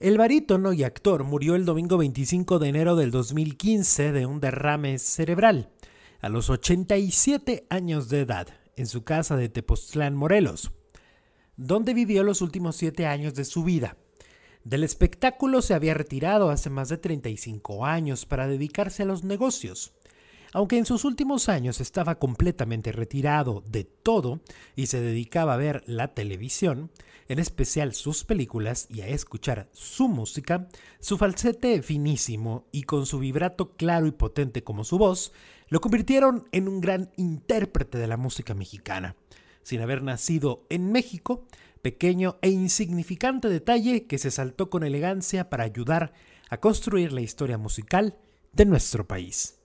El barítono y actor murió el domingo 25 de enero del 2015 de un derrame cerebral, a los 87 años de edad, en su casa de Tepoztlán, Morelos, donde vivió los últimos siete años de su vida. Del espectáculo se había retirado hace más de 35 años para dedicarse a los negocios. Aunque en sus últimos años estaba completamente retirado de todo y se dedicaba a ver la televisión, en especial sus películas y a escuchar su música, su falsete finísimo y con su vibrato claro y potente como su voz, lo convirtieron en un gran intérprete de la música mexicana. Sin haber nacido en México, pequeño e insignificante detalle que se saltó con elegancia para ayudar a construir la historia musical de nuestro país.